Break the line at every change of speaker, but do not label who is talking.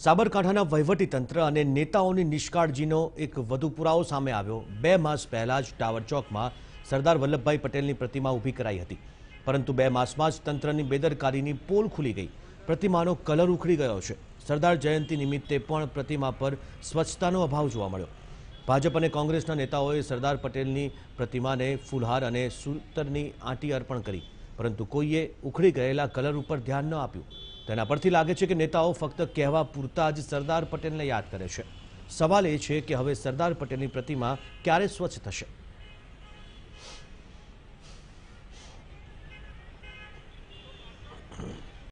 સાબરકાંઠાના વહીવટી તંત્ર અને નેતાઓની નિષ્કાળજીનો એક વધુ પુરાવો સામે આવ્યો બે માસ પહેલા જ ટાવર ચોકમાં સરદાર વલ્લભભાઈ પટેલની પ્રતિમા ઊભી કરાઈ હતી પરંતુ બે માસમાં જ તંત્રની બેદરકારીની પોલ ખુલી ગઈ પ્રતિમાનો કલર ઉખડી ગયો છે સરદાર જયંતિ નિમિત્તે પણ પ્રતિમા પર સ્વચ્છતાનો અભાવ જોવા મળ્યો ભાજપ અને કોંગ્રેસના નેતાઓએ સરદાર પટેલની પ્રતિમાને ફૂલહાર અને સૂતરની આંટી અર્પણ કરી પરંતુ કોઈએ ઉખડી ગયેલા કલર ઉપર ધ્યાન ન આપ્યું તેના પરથી લાગે છે કે નેતાઓ ફક્ત કહેવા પૂરતા જ સરદાર પટેલને યાદ કરે છે સવાલ એ છે કે હવે સરદાર પટેલની પ્રતિમા ક્યારે સ્વચ્છ થશે